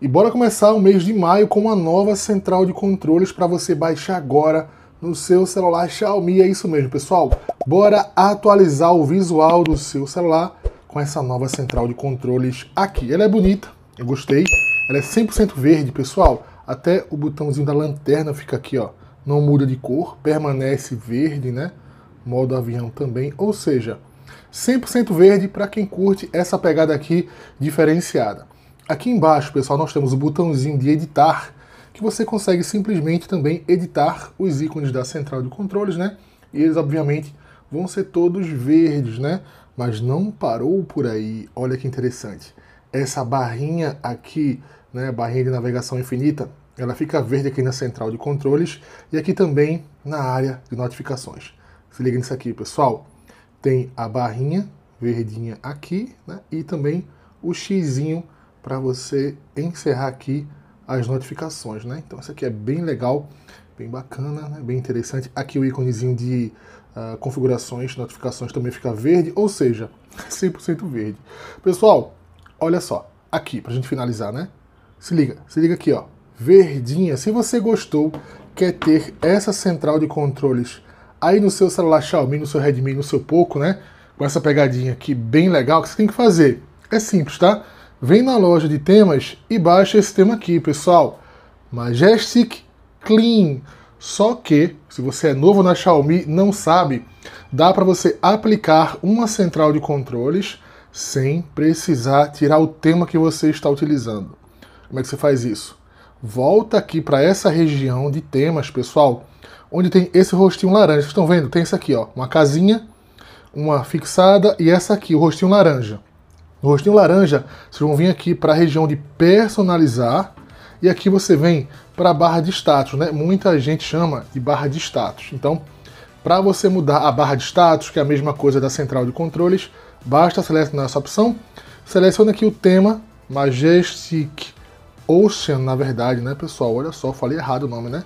E bora começar o mês de maio com uma nova central de controles para você baixar agora no seu celular Xiaomi. É isso mesmo, pessoal. Bora atualizar o visual do seu celular com essa nova central de controles aqui. Ela é bonita, eu gostei. Ela é 100% verde, pessoal. Até o botãozinho da lanterna fica aqui, ó. Não muda de cor, permanece verde, né? Modo avião também, ou seja, 100% verde para quem curte essa pegada aqui diferenciada. Aqui embaixo, pessoal, nós temos o botãozinho de editar, que você consegue simplesmente também editar os ícones da central de controles, né? E eles, obviamente, vão ser todos verdes, né? Mas não parou por aí. Olha que interessante. Essa barrinha aqui, né, barrinha de navegação infinita, ela fica verde aqui na central de controles e aqui também na área de notificações. Se liga nisso aqui, pessoal. Tem a barrinha verdinha aqui né, e também o xizinho para você encerrar aqui as notificações, né? Então isso aqui é bem legal, bem bacana, né? bem interessante. Aqui o íconezinho de uh, configurações, notificações também fica verde, ou seja, 100% verde. Pessoal, olha só, aqui para a gente finalizar, né? Se liga, se liga aqui, ó, verdinha. Se você gostou, quer ter essa central de controles aí no seu celular Xiaomi, no seu Redmi, no seu Poco, né? Com essa pegadinha aqui bem legal, o que você tem que fazer? É simples, tá? vem na loja de temas e baixa esse tema aqui, pessoal. Majestic Clean. Só que, se você é novo na Xiaomi, não sabe, dá para você aplicar uma central de controles sem precisar tirar o tema que você está utilizando. Como é que você faz isso? Volta aqui para essa região de temas, pessoal, onde tem esse rostinho laranja. Vocês estão vendo? Tem isso aqui, ó, uma casinha, uma fixada e essa aqui, o rostinho laranja. No rostinho laranja, vocês vão vir aqui para a região de personalizar e aqui você vem para a barra de status, né? Muita gente chama de barra de status. Então, para você mudar a barra de status, que é a mesma coisa da central de controles, basta selecionar essa opção, seleciona aqui o tema Majestic Ocean, na verdade, né, pessoal? Olha só, falei errado o nome, né?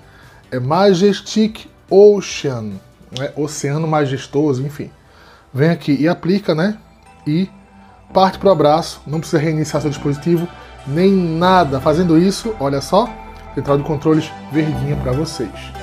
É Majestic Ocean, né? Oceano Majestoso, enfim. Vem aqui e aplica, né? E parte para o abraço, não precisa reiniciar seu dispositivo, nem nada. Fazendo isso, olha só, central de controles verdinha para vocês.